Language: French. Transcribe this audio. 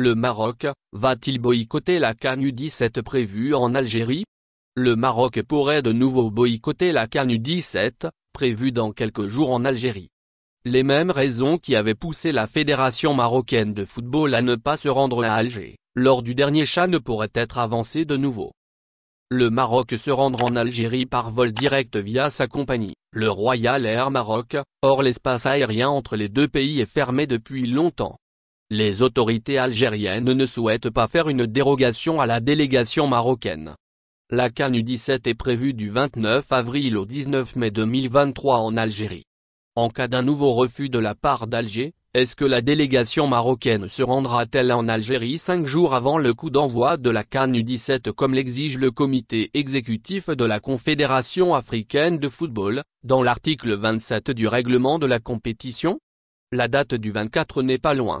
Le Maroc, va-t-il boycotter la canu 17 prévue en Algérie Le Maroc pourrait de nouveau boycotter la canu 17 prévue dans quelques jours en Algérie. Les mêmes raisons qui avaient poussé la Fédération marocaine de football à ne pas se rendre à Alger, lors du dernier chat ne pourraient être avancées de nouveau. Le Maroc se rendre en Algérie par vol direct via sa compagnie, le Royal Air Maroc, or l'espace aérien entre les deux pays est fermé depuis longtemps. Les autorités algériennes ne souhaitent pas faire une dérogation à la délégation marocaine. La canu U17 est prévue du 29 avril au 19 mai 2023 en Algérie. En cas d'un nouveau refus de la part d'Alger, est-ce que la délégation marocaine se rendra-t-elle en Algérie cinq jours avant le coup d'envoi de la canu U17 comme l'exige le comité exécutif de la Confédération africaine de football, dans l'article 27 du règlement de la compétition La date du 24 n'est pas loin.